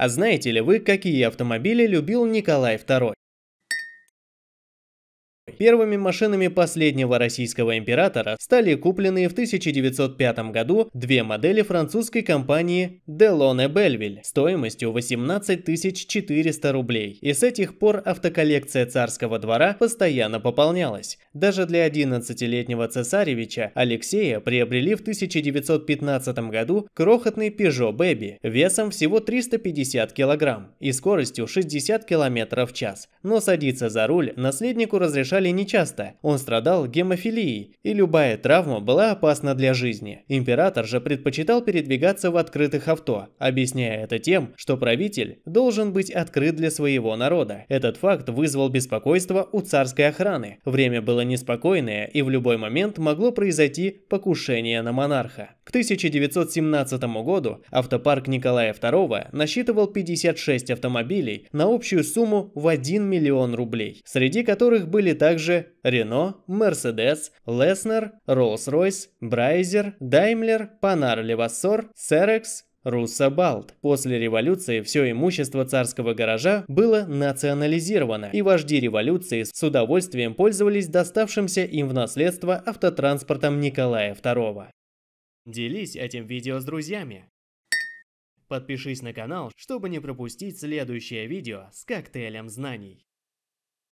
А знаете ли вы, какие автомобили любил Николай II? Первыми машинами последнего российского императора стали купленные в 1905 году две модели французской компании Delone Belleville стоимостью 18 400 рублей. И с этих пор автоколлекция царского двора постоянно пополнялась. Даже для 11-летнего цесаревича Алексея приобрели в 1915 году крохотный Peugeot Baby весом всего 350 килограмм и скоростью 60 км в час, но садиться за руль наследнику разрешали нечасто, он страдал гемофилией, и любая травма была опасна для жизни. Император же предпочитал передвигаться в открытых авто, объясняя это тем, что правитель должен быть открыт для своего народа. Этот факт вызвал беспокойство у царской охраны. Время было неспокойное, и в любой момент могло произойти покушение на монарха. К 1917 году автопарк Николая II насчитывал 56 автомобилей на общую сумму в 1 миллион рублей, среди которых были также Рено, Мерседес, Леснер, Роллс-Ройс, Брайзер, Даймлер, Панар Левассор, Серекс, Руссобалт. После революции все имущество царского гаража было национализировано, и вожди революции с удовольствием пользовались доставшимся им в наследство автотранспортом Николая II. Делись этим видео с друзьями. Подпишись на канал, чтобы не пропустить следующее видео с коктейлем знаний.